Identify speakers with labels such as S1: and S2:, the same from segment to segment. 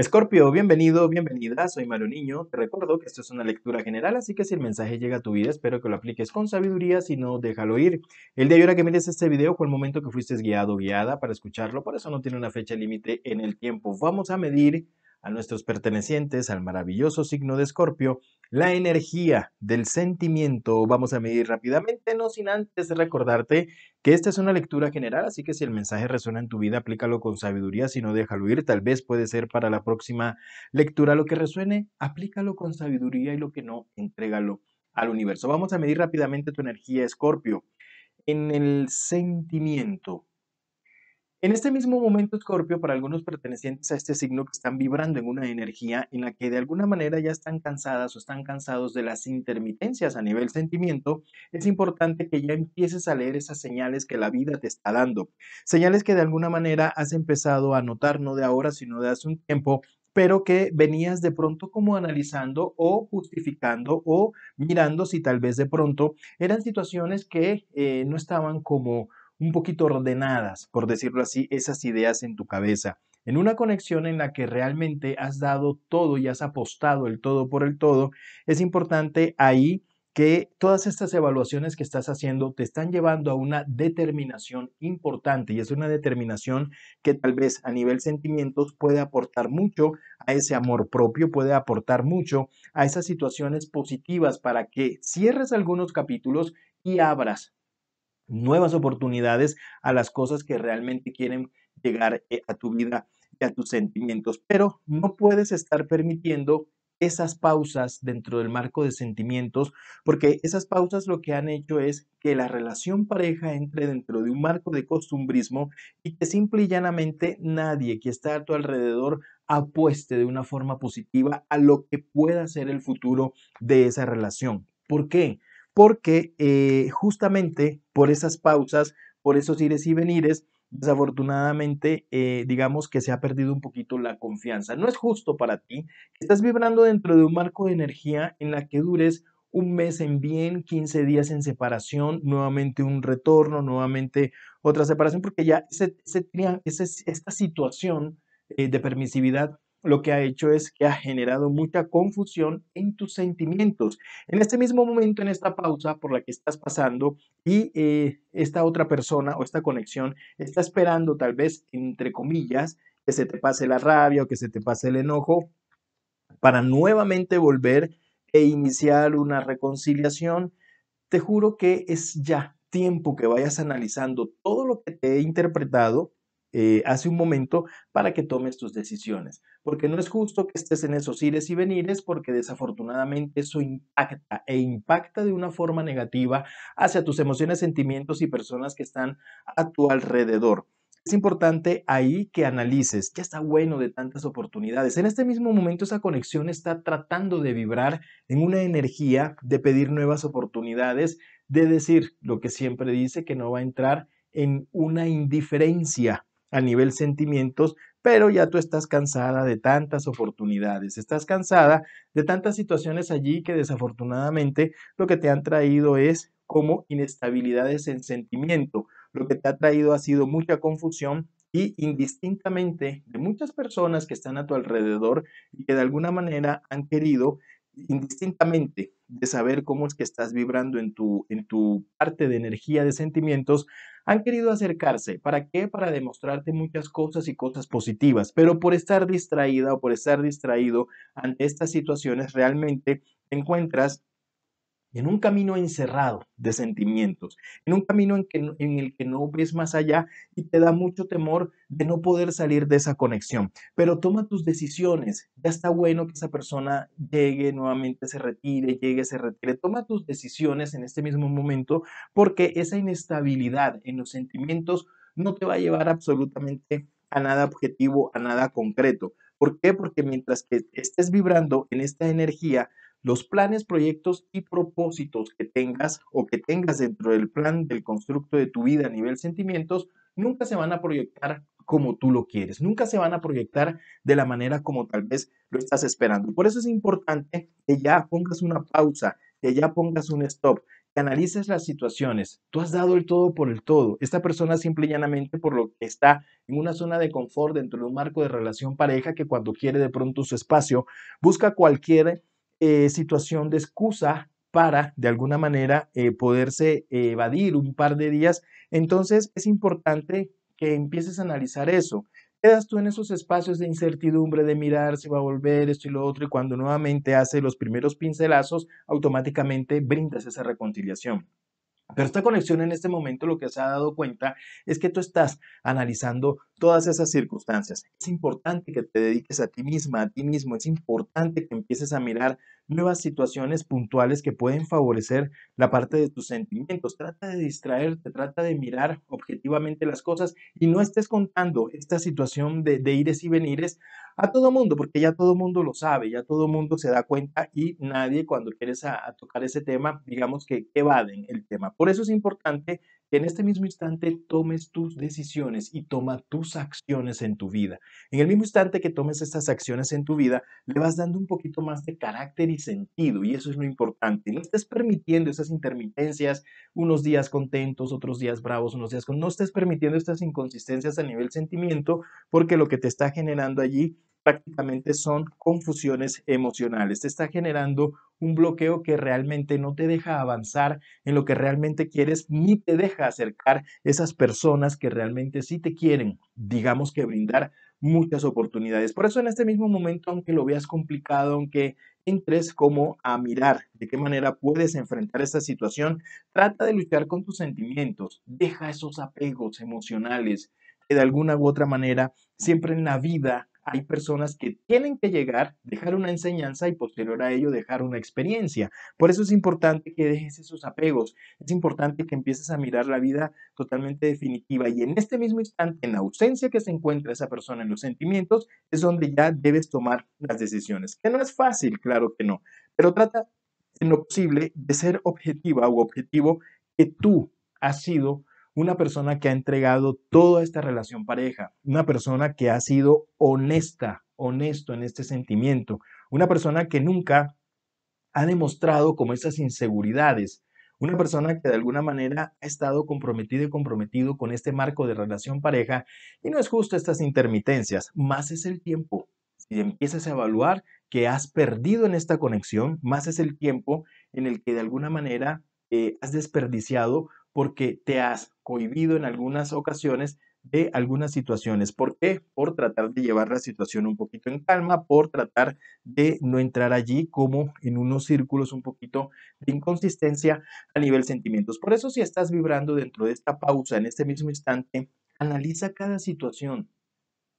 S1: Escorpio, bienvenido, bienvenida, soy Maru Niño. Te recuerdo que esto es una lectura general, así que si el mensaje llega a tu vida, espero que lo apliques con sabiduría, si no, déjalo ir. El día y hora que mires este video fue el momento que fuiste guiado o guiada para escucharlo, por eso no tiene una fecha límite en el tiempo. Vamos a medir a nuestros pertenecientes al maravilloso signo de Escorpio, la energía del sentimiento vamos a medir rápidamente, no sin antes recordarte que esta es una lectura general, así que si el mensaje resuena en tu vida, aplícalo con sabiduría, si no déjalo ir, tal vez puede ser para la próxima lectura lo que resuene, aplícalo con sabiduría y lo que no, entrégalo al universo. Vamos a medir rápidamente tu energía, Escorpio. En el sentimiento, en este mismo momento, Scorpio, para algunos pertenecientes a este signo que están vibrando en una energía en la que de alguna manera ya están cansadas o están cansados de las intermitencias a nivel sentimiento, es importante que ya empieces a leer esas señales que la vida te está dando. Señales que de alguna manera has empezado a notar, no de ahora, sino de hace un tiempo, pero que venías de pronto como analizando o justificando o mirando si tal vez de pronto eran situaciones que eh, no estaban como un poquito ordenadas, por decirlo así, esas ideas en tu cabeza, en una conexión en la que realmente has dado todo y has apostado el todo por el todo, es importante ahí que todas estas evaluaciones que estás haciendo te están llevando a una determinación importante y es una determinación que tal vez a nivel sentimientos puede aportar mucho a ese amor propio, puede aportar mucho a esas situaciones positivas para que cierres algunos capítulos y abras nuevas oportunidades a las cosas que realmente quieren llegar eh, a tu vida y a tus sentimientos. Pero no puedes estar permitiendo esas pausas dentro del marco de sentimientos, porque esas pausas lo que han hecho es que la relación pareja entre dentro de un marco de costumbrismo y que simple y llanamente nadie que está a tu alrededor apueste de una forma positiva a lo que pueda ser el futuro de esa relación. ¿Por qué? porque eh, justamente por esas pausas, por esos ires y venires, desafortunadamente, eh, digamos que se ha perdido un poquito la confianza. No es justo para ti estás vibrando dentro de un marco de energía en la que dures un mes en bien, 15 días en separación, nuevamente un retorno, nuevamente otra separación, porque ya se esta situación eh, de permisividad lo que ha hecho es que ha generado mucha confusión en tus sentimientos. En este mismo momento, en esta pausa por la que estás pasando y eh, esta otra persona o esta conexión está esperando tal vez, entre comillas, que se te pase la rabia o que se te pase el enojo para nuevamente volver e iniciar una reconciliación, te juro que es ya tiempo que vayas analizando todo lo que te he interpretado eh, hace un momento para que tomes tus decisiones. Porque no es justo que estés en esos ires y venires porque desafortunadamente eso impacta e impacta de una forma negativa hacia tus emociones, sentimientos y personas que están a tu alrededor. Es importante ahí que analices qué está bueno de tantas oportunidades. En este mismo momento esa conexión está tratando de vibrar en una energía de pedir nuevas oportunidades, de decir lo que siempre dice que no va a entrar en una indiferencia a nivel sentimientos, pero ya tú estás cansada de tantas oportunidades, estás cansada de tantas situaciones allí que desafortunadamente lo que te han traído es como inestabilidades en sentimiento. Lo que te ha traído ha sido mucha confusión y indistintamente de muchas personas que están a tu alrededor y que de alguna manera han querido indistintamente de saber cómo es que estás vibrando en tu, en tu parte de energía, de sentimientos, han querido acercarse. ¿Para qué? Para demostrarte muchas cosas y cosas positivas, pero por estar distraída o por estar distraído ante estas situaciones, realmente te encuentras en un camino encerrado de sentimientos, en un camino en, que, en, el que no ves más allá y te da mucho temor de no poder salir de esa conexión. Pero toma tus decisiones. Ya está bueno que esa persona llegue nuevamente, se retire, llegue, se retire. Toma tus decisiones en este mismo momento porque esa inestabilidad en los sentimientos no te va a llevar absolutamente a nada objetivo, a nada concreto. ¿Por qué? Porque mientras que estés vibrando en esta energía, los planes, proyectos y propósitos que tengas o que tengas dentro del plan del constructo de tu vida a nivel sentimientos nunca se van a proyectar como tú lo quieres, nunca se van a proyectar de la manera como tal vez lo estás esperando. Por eso es importante que ya pongas una pausa, que ya pongas un stop, que analices las situaciones. Tú has dado el todo por el todo. Esta persona simple y llanamente por lo que está en una zona de confort dentro de un marco de relación pareja que cuando quiere de pronto su espacio busca cualquier eh, situación de excusa para, de alguna manera, eh, poderse evadir un par de días. Entonces, es importante que empieces a analizar eso. Quedas tú en esos espacios de incertidumbre, de mirar si va a volver esto y lo otro, y cuando nuevamente hace los primeros pincelazos, automáticamente brindas esa reconciliación. Pero esta conexión en este momento lo que se ha dado cuenta es que tú estás analizando todas esas circunstancias. Es importante que te dediques a ti misma, a ti mismo, es importante que empieces a mirar nuevas situaciones puntuales que pueden favorecer la parte de tus sentimientos. Trata de distraerte, trata de mirar objetivamente las cosas y no estés contando esta situación de, de ires y venires a todo mundo, porque ya todo mundo lo sabe, ya todo mundo se da cuenta y nadie cuando quieres a tocar ese tema, digamos que evaden el tema. Por eso es importante que en este mismo instante tomes tus decisiones y toma tus acciones en tu vida. En el mismo instante que tomes estas acciones en tu vida, le vas dando un poquito más de carácter y sentido, y eso es lo importante. No estés permitiendo esas intermitencias, unos días contentos, otros días bravos, unos días con... No estés permitiendo estas inconsistencias a nivel sentimiento, porque lo que te está generando allí prácticamente son confusiones emocionales. Te está generando un bloqueo que realmente no te deja avanzar en lo que realmente quieres ni te deja acercar esas personas que realmente sí te quieren, digamos que brindar muchas oportunidades. Por eso en este mismo momento, aunque lo veas complicado, aunque entres como a mirar de qué manera puedes enfrentar esta situación, trata de luchar con tus sentimientos, deja esos apegos emocionales que de alguna u otra manera siempre en la vida hay personas que tienen que llegar, dejar una enseñanza y posterior a ello dejar una experiencia. Por eso es importante que dejes esos apegos, es importante que empieces a mirar la vida totalmente definitiva y en este mismo instante, en la ausencia que se encuentra esa persona en los sentimientos, es donde ya debes tomar las decisiones, que no es fácil, claro que no, pero trata en lo posible de ser objetiva o objetivo que tú has sido una persona que ha entregado toda esta relación pareja, una persona que ha sido honesta, honesto en este sentimiento, una persona que nunca ha demostrado como esas inseguridades, una persona que de alguna manera ha estado comprometido y comprometido con este marco de relación pareja y no es justo estas intermitencias, más es el tiempo. Si empiezas a evaluar que has perdido en esta conexión, más es el tiempo en el que de alguna manera eh, has desperdiciado porque te has cohibido en algunas ocasiones de algunas situaciones. ¿Por qué? Por tratar de llevar la situación un poquito en calma, por tratar de no entrar allí como en unos círculos un poquito de inconsistencia a nivel sentimientos. Por eso si estás vibrando dentro de esta pausa en este mismo instante, analiza cada situación.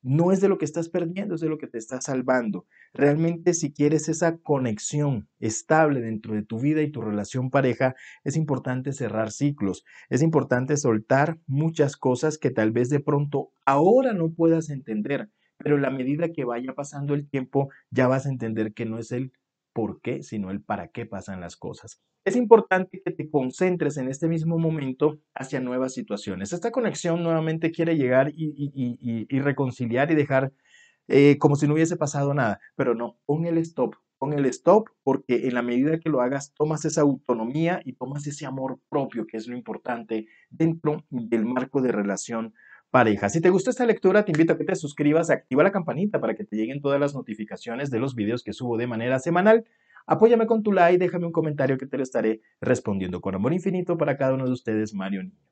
S1: No es de lo que estás perdiendo, es de lo que te está salvando. Realmente si quieres esa conexión estable dentro de tu vida y tu relación pareja, es importante cerrar ciclos, es importante soltar muchas cosas que tal vez de pronto ahora no puedas entender, pero la medida que vaya pasando el tiempo ya vas a entender que no es el por qué, sino el para qué pasan las cosas. Es importante que te concentres en este mismo momento hacia nuevas situaciones. Esta conexión nuevamente quiere llegar y reconciliar y dejar eh, como si no hubiese pasado nada, pero no, pon el stop, pon el stop, porque en la medida que lo hagas, tomas esa autonomía y tomas ese amor propio, que es lo importante dentro del marco de relación pareja. Si te gustó esta lectura, te invito a que te suscribas, activa la campanita para que te lleguen todas las notificaciones de los videos que subo de manera semanal. Apóyame con tu like, déjame un comentario que te lo estaré respondiendo con amor infinito para cada uno de ustedes, Mario Niño.